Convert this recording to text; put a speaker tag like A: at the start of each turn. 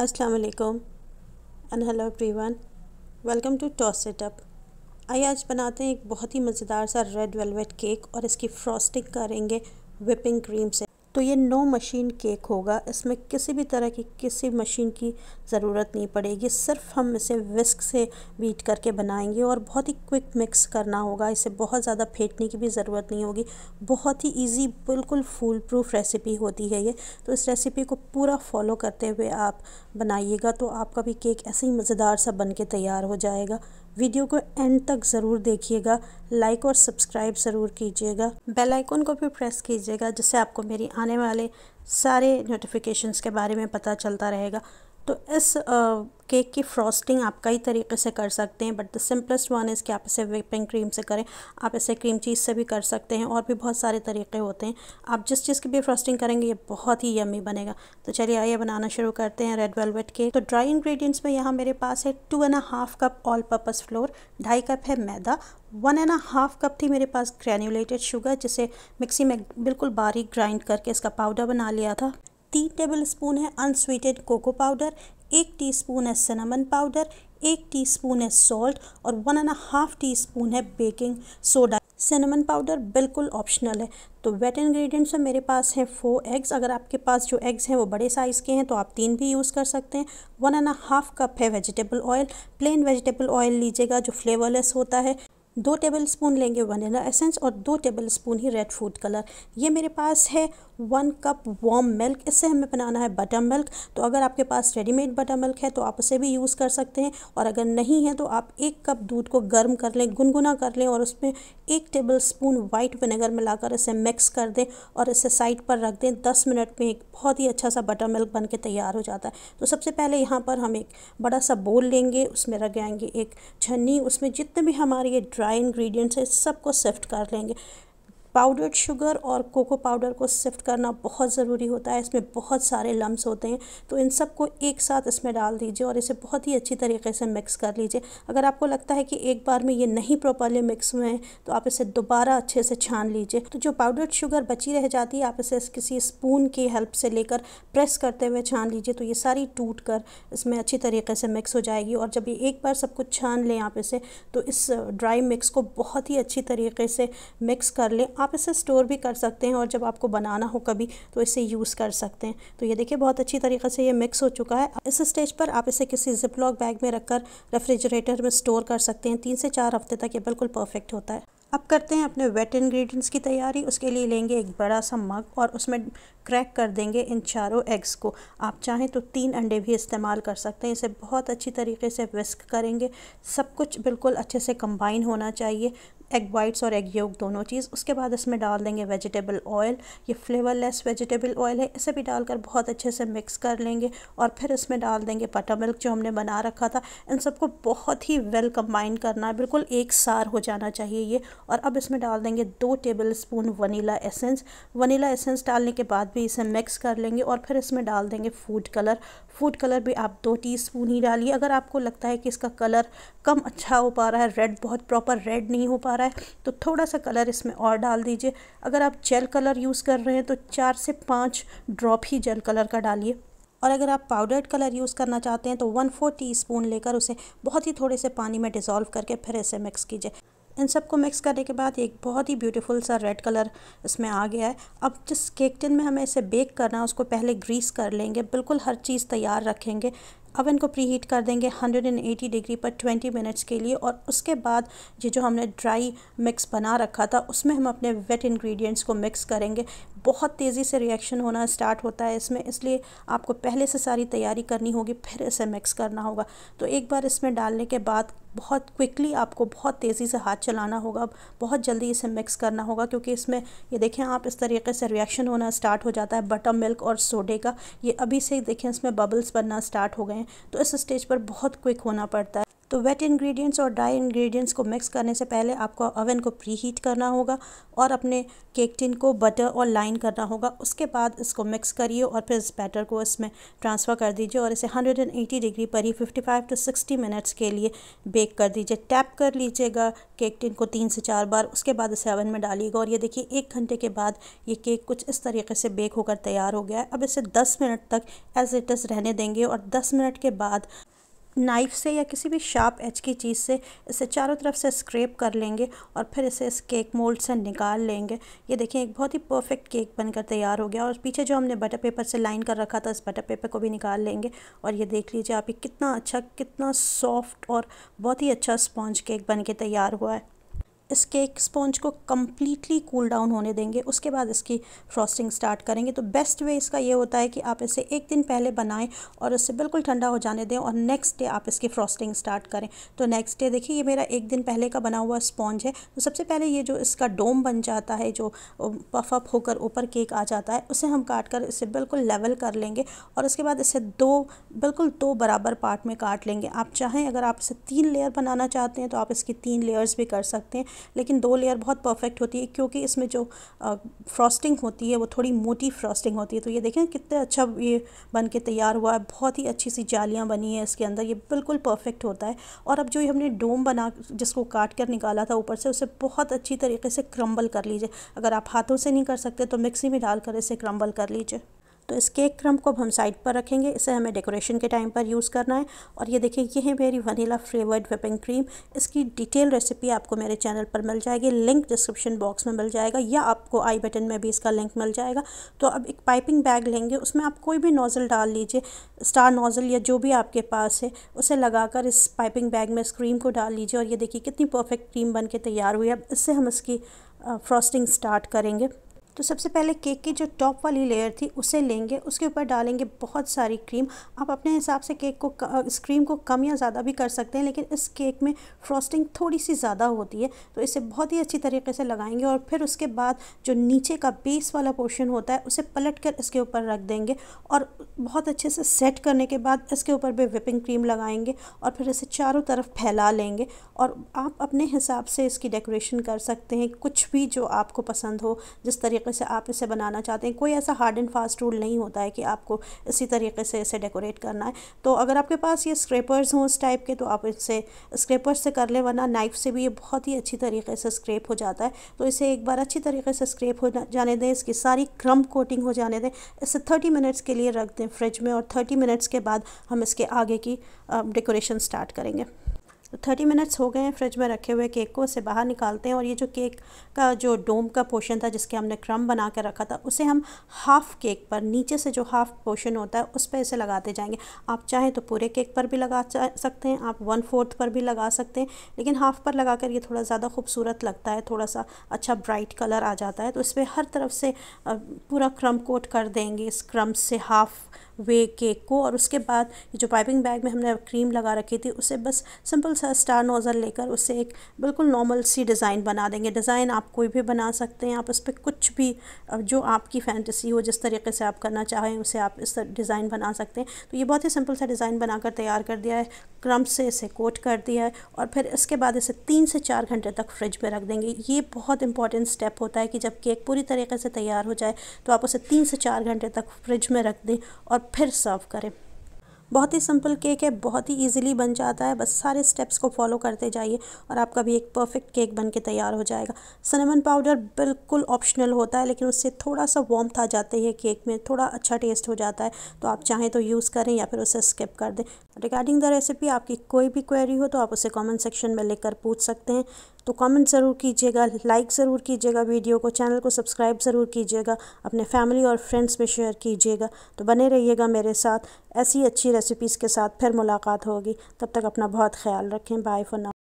A: अस्सलाम and hello everyone welcome to toss setup आइए आज बनाते हैं एक बहुत ही मज़ेदार सा रेड वेलवेट केक और इसकी फ्रॉस्टिंग करेंगे विपिंग क्रीम से तो ये नो मशीन केक होगा इसमें किसी भी तरह की किसी मशीन की ज़रूरत नहीं पड़ेगी सिर्फ हम इसे विस्क से बीट करके बनाएंगे और बहुत ही क्विक मिक्स करना होगा इसे बहुत ज़्यादा फेंटने की भी ज़रूरत नहीं होगी बहुत ही ईजी बिल्कुल फूल प्रूफ रेसिपी होती है ये तो इस रेसिपी को पूरा फॉलो करते हुए आप बनाइएगा तो आपका भी केक ऐसे ही मज़ेदार सा बन के तैयार हो जाएगा वीडियो को एंड तक ज़रूर देखिएगा लाइक और सब्सक्राइब ज़रूर कीजिएगा बेल आइकन को भी प्रेस कीजिएगा जिससे आपको मेरी आने वाले सारे नोटिफिकेशंस के बारे में पता चलता रहेगा तो इस केक की फ्रॉस्टिंग आप कई तरीके से कर सकते हैं but the simplest one is कि आप इसे विपिंग क्रीम से करें आप इसे क्रीम चीज़ से भी कर सकते हैं और भी बहुत सारे तरीके होते हैं आप जिस चीज़ की भी फ्रॉस्टिंग करेंगे ये बहुत ही यमी बनेगा तो चलिए आइए बनाना शुरू करते हैं रेड वेलवेट केक तो ड्राई इन्ग्रीडियंट्स में यहाँ मेरे पास है two and half cup all purpose flour ढाई कप है मैदा वन एंड हाफ कप थी मेरे पास ग्रैन्यूलेटेड शुगर जिसे मिक्सी में बिल्कुल बारीक ग्राइंड करके इसका पाउडर बना लिया था तीन टेबल स्पून है अनस्वीटेड कोको पाउडर एक टीस्पून है सिनेमन पाउडर एक टीस्पून है सॉल्ट और one and half teaspoon है बेकिंग सोडा सिनेमन पाउडर बिल्कुल ऑप्शनल है तो वेट इंग्रेडिएंट्स में मेरे पास हैं फोर एग्स अगर आपके पास जो एग्स हैं वो बड़े साइज़ के हैं तो आप तीन भी यूज़ कर सकते हैं वन एंड हाफ कप है vegetable oil plain vegetable oil लीजिएगा जो फ्लेवरलेस होता है दो टेबल स्पून लेंगे वनीला एसेंस और दो टेबल स्पून ही रेड फूड कलर ये मेरे पास है वन कप वॉम मिल्क इससे हमें बनाना है बटर मिल्क तो अगर आपके पास रेडीमेड बटर मिल्क है तो आप उसे भी यूज़ कर सकते हैं और अगर नहीं है तो आप एक कप दूध को गर्म कर लें गुनगुना कर लें और उसमें एक टेबल स्पून वाइट विनेगर मिलाकर इसे मिक्स कर दें और इसे साइड पर रख दें दस मिनट में एक बहुत ही अच्छा सा बटर मिल्क बन के तैयार हो जाता है तो सबसे पहले यहाँ पर हम एक बड़ा सा बोल लेंगे उसमें रख जाएंगे एक छन्नी उसमें जितने भी हमारे ये ड्राई इन्ग्रीडियंट्स हैं सबको सिफ्ट कर लेंगे पाउडर्ड शुगर और कोको पाउडर को सिफ्ट करना बहुत ज़रूरी होता है इसमें बहुत सारे लम्स होते हैं तो इन सब को एक साथ इसमें डाल दीजिए और इसे बहुत ही अच्छी तरीके से मिक्स कर लीजिए अगर आपको लगता है कि एक बार में ये नहीं प्रॉपरली मिक्स हुए हैं तो आप इसे दोबारा अच्छे से छान लीजिए तो जो पाउडर्ड शुगर बची रह जाती है आप इसे किसी स्पून की हेल्प से लेकर प्रेस करते हुए छान लीजिए तो ये सारी टूट कर इसमें अच्छी तरीके से मिक्स हो जाएगी और जब ये एक बार सब कुछ छान लें आप इसे तो इस ड्राई मिक्स को बहुत ही अच्छी तरीके से मिक्स कर लें आप आप इसे स्टोर भी कर सकते हैं और जब आपको बनाना हो कभी तो इसे यूज़ कर सकते हैं तो ये देखिए बहुत अच्छी तरीके से ये मिक्स हो चुका है इस स्टेज पर आप इसे किसी जिप लॉक बैग में रखकर रेफ्रिजरेटर में स्टोर कर सकते हैं तीन से चार हफ्ते तक ये बिल्कुल परफेक्ट होता है अब करते हैं अपने वेट इंग्रेडिएंट्स की तैयारी उसके लिए लेंगे एक बड़ा सा मग और उसमें क्रैक कर देंगे इन चारों एग्स को आप चाहें तो तीन अंडे भी इस्तेमाल कर सकते हैं इसे बहुत अच्छी तरीके से विस्क करेंगे सब कुछ बिल्कुल अच्छे से कंबाइन होना चाहिए एग वाइट्स और एग योग दोनों चीज़ उसके बाद इसमें डाल देंगे वेजिटेबल ऑयल ये फ्लेवरलेस वेजिटेबल ऑयल है इसे भी डालकर बहुत अच्छे से मिक्स कर लेंगे और फिर इसमें डाल देंगे बटर मिल्क जो हमने बना रखा था इन सबको बहुत ही वेल कम्बाइन करना है बिल्कुल एक सार हो जाना चाहिए ये और अब इसमें डाल देंगे दो tablespoon vanilla essence vanilla essence डालने के बाद भी इसे मिक्स कर लेंगे और फिर इसमें डाल देंगे फूड कलर फूड कलर भी आप दो स्पून ही डालिए अगर आपको लगता है कि इसका कलर कम अच्छा हो पा रहा है रेड बहुत प्रॉपर रेड नहीं हो पा रहा है तो थोड़ा सा कलर इसमें और डाल दीजिए अगर आप जेल कलर यूज़ कर रहे हैं तो चार से पाँच ड्रॉप ही जेल कलर का डालिए और अगर आप पाउडर्ड कलर यूज़ करना चाहते हैं तो वन फोर टी स्पून लेकर उसे बहुत ही थोड़े से पानी में डिज़ोल्व करके फिर इसे मिक्स कीजिए इन सबको मिक्स करने के बाद एक बहुत ही ब्यूटीफुल सा रेड कलर इसमें आ गया है अब जिस केक टिन में हमें इसे बेक करना है उसको पहले ग्रीस कर लेंगे बिल्कुल हर चीज़ तैयार रखेंगे अवन को प्री हीट कर देंगे 180 डिग्री पर 20 मिनट्स के लिए और उसके बाद ये जो हमने ड्राई मिक्स बना रखा था उसमें हम अपने वेट इंग्रेडिएंट्स को मिक्स करेंगे बहुत तेज़ी से रिएक्शन होना स्टार्ट होता है इसमें इसलिए आपको पहले से सारी तैयारी करनी होगी फिर इसे मिक्स करना होगा तो एक बार इसमें डालने के बाद बहुत क्विकली आपको बहुत तेज़ी से हाथ चलाना होगा बहुत जल्दी इसे मिक्स करना होगा क्योंकि इसमें ये देखें आप इस तरीके से रिएक्शन होना स्टार्ट हो जाता है बटर मिल्क और सोडे का ये अभी से देखें इसमें बबल्स बनना स्टार्ट हो गए हैं तो इस स्टेज पर बहुत क्विक होना पड़ता है तो वेट इंग्रेडिएंट्स और ड्राई इंग्रेडिएंट्स को मिक्स करने से पहले आपको ओवन को प्री हीट करना होगा और अपने केक टिन को बटर और लाइन करना होगा उसके बाद इसको मिक्स करिए और फिर इस बैटर को इसमें ट्रांसफ़र कर दीजिए और इसे 180 डिग्री पर ही 55 टू 60 मिनट्स के लिए बेक कर दीजिए टैप कर लीजिएगा केक टिन को तीन से चार बार उसके बाद इसे ओवन में डालिएगा और ये देखिए एक घंटे के बाद ये केक कुछ इस तरीके से बेक होकर तैयार हो गया है अब इसे दस मिनट तक एज इट इज़ रहने देंगे और दस मिनट के बाद नाइफ से या किसी भी शार्प एच की चीज़ से इसे चारों तरफ से स्क्रेप कर लेंगे और फिर इसे इस केक मोल्ड से निकाल लेंगे ये देखें एक बहुत ही परफेक्ट केक बनकर तैयार हो गया और पीछे जो हमने बटर पेपर से लाइन कर रखा था इस बटर पेपर को भी निकाल लेंगे और ये देख लीजिए आप ये कितना अच्छा कितना सॉफ्ट और बहुत ही अच्छा स्पॉन्ज केक बन के तैयार हुआ है इस केक स्पॉन्ज को कम्प्लीटली कूल डाउन होने देंगे उसके बाद इसकी फ्रॉस्टिंग स्टार्ट करेंगे तो बेस्ट वे इसका ये होता है कि आप इसे एक दिन पहले बनाएं और इसे बिल्कुल ठंडा हो जाने दें और नेक्स्ट डे आप इसकी फ्रॉस्टिंग स्टार्ट करें तो नेक्स्ट डे देखिए ये मेरा एक दिन पहले का बना हुआ स्पॉन्ज है तो सबसे पहले ये जो इसका डोम बन जाता है जो पफअप होकर ऊपर केक आ जाता है उसे हम काट कर इसे बिल्कुल लेवल कर लेंगे और उसके बाद इसे दो बिल्कुल दो बराबर पार्ट में काट लेंगे आप चाहें अगर आप इसे तीन लेयर बनाना चाहते हैं तो आप इसकी तीन लेयर्स भी कर सकते हैं लेकिन दो लेयर बहुत परफेक्ट होती है क्योंकि इसमें जो फ्रॉस्टिंग होती है वो थोड़ी मोटी फ्रॉस्टिंग होती है तो ये देखें कितना अच्छा ये बन के तैयार हुआ है बहुत ही अच्छी सी जालियाँ बनी है इसके अंदर ये बिल्कुल परफेक्ट होता है और अब जो ये हमने डोम बना जिसको काट कर निकाला था ऊपर से उसे बहुत अच्छी तरीके से क्रम्बल कर लीजिए अगर आप हाथों से नहीं कर सकते तो मिक्सी में डालकर इसे क्रम्बल कर लीजिए तो इस केक क्रम को अब हम साइड पर रखेंगे इसे हमें डेकोरेशन के टाइम पर यूज़ करना है और ये देखिए ये है मेरी वनीला फ्लेवर्ड व्हिपिंग क्रीम इसकी डिटेल रेसिपी आपको मेरे चैनल पर मिल जाएगी लिंक डिस्क्रिप्शन बॉक्स में मिल जाएगा या आपको आई बटन में भी इसका लिंक मिल जाएगा तो अब एक पाइपिंग बैग लेंगे उसमें आप कोई भी नोज़ल डाल लीजिए स्टार नोज़ल या जो भी आपके पास है उसे लगाकर इस पाइपिंग बैग में इस क्रीम को डाल लीजिए और ये देखिए कितनी परफेक्ट क्रीम बन के तैयार हुई है अब इससे हम इसकी फ्रॉस्टिंग स्टार्ट करेंगे तो सबसे पहले केक की जो टॉप वाली लेयर थी उसे लेंगे उसके ऊपर डालेंगे बहुत सारी क्रीम आप अपने हिसाब से केक को इस क्रीम को कम या ज़्यादा भी कर सकते हैं लेकिन इस केक में फ्रॉस्टिंग थोड़ी सी ज़्यादा होती है तो इसे बहुत ही अच्छी तरीके से लगाएंगे और फिर उसके बाद जो नीचे का बेस वाला पोर्शन होता है उसे पलट कर इसके ऊपर रख देंगे और बहुत अच्छे से सेट करने के बाद इसके ऊपर भी विपिंग क्रीम लगाएंगे और फिर इसे चारों तरफ फैला लेंगे और आप अपने हिसाब से इसकी डेकोरेशन कर सकते हैं कुछ भी जो आपको पसंद हो जिस तरीके तरीके से आप इसे बनाना चाहते हैं कोई ऐसा हार्ड एंड फास्ट रूल नहीं होता है कि आपको इसी तरीके से इसे डेकोरेट करना है तो अगर आपके पास ये स्क्रेपर्स हों इस टाइप के तो आप इसे स्क्रेपर्स से कर लें वरना नाइफ से भी ये बहुत ही अच्छी तरीके से स्क्रेप हो जाता है तो इसे एक बार अच्छी तरीके से स्क्रेप हो जाने दें इसकी सारी क्रम कोटिंग हो जाने दें इसे थर्टी मिनट्स के लिए रख दें फ्रिज में और थर्टी मिनट्स के बाद हम इसके आगे की डेकोरेशन स्टार्ट करेंगे तो थर्टी मिनट्स हो गए हैं फ्रिज में रखे हुए केक को उसे बाहर निकालते हैं और ये जो केक का जो डोम का पोर्शन था जिसके हमने क्रम बना कर रखा था उसे हम हाफ़ केक पर नीचे से जो हाफ़ पोर्शन होता है उस पर इसे लगाते जाएंगे आप चाहें तो पूरे केक पर भी लगा सकते हैं आप वन फोर्थ पर भी लगा सकते हैं लेकिन हाफ़ पर लगा कर ये थोड़ा ज़्यादा खूबसूरत लगता है थोड़ा सा अच्छा ब्राइट कलर आ जाता है तो इस पर हर तरफ से पूरा क्रम कोट कर देंगे इस क्रम से हाफ़ वे केक को और उसके बाद जो पाइपिंग बैग में हमने क्रीम लगा रखी थी उसे बस सिंपल सा स्टार नोज़ल लेकर उसे एक बिल्कुल नॉर्मल सी डिज़ाइन बना देंगे डिज़ाइन आप कोई भी बना सकते हैं आप उस पर कुछ भी जो आपकी फ़ैंटसी हो जिस तरीके से आप करना चाहें उसे आप इस डिज़ाइन बना सकते हैं तो ये बहुत ही सिंपल सा डिज़ाइन बनाकर तैयार कर दिया है क्रम से इसे कोट कर दिया है और फिर इसके बाद इसे तीन से चार घंटे तक फ्रिज में रख देंगे ये बहुत इंपॉर्टेंट स्टेप होता है कि जब केक पूरी तरीके से तैयार हो जाए तो आप उसे तीन से चार घंटे तक फ्रिज में रख दें और फिर सर्व करें बहुत ही सिंपल केक है बहुत ही इजीली बन जाता है बस सारे स्टेप्स को फॉलो करते जाइए और आपका भी एक परफेक्ट केक बन के तैयार हो जाएगा सनमन पाउडर बिल्कुल ऑप्शनल होता है लेकिन उससे थोड़ा सा वॉम था जाते हैं केक में थोड़ा अच्छा टेस्ट हो जाता है तो आप चाहें तो यूज़ करें या फिर उसे स्किप कर दें रिगार्डिंग द रेसिपी आपकी कोई भी क्वेरी हो तो आप उसे कॉमेंट सेक्शन में लेकर पूछ सकते हैं तो कमेंट ज़रूर कीजिएगा लाइक ज़रूर कीजिएगा वीडियो को चैनल को सब्सक्राइब ज़रूर कीजिएगा अपने फैमिली और फ्रेंड्स में शेयर कीजिएगा तो बने रहिएगा मेरे साथ ऐसी अच्छी रेसिपीज़ के साथ फिर मुलाकात होगी तब तक अपना बहुत ख्याल रखें बाय फॉर नाउ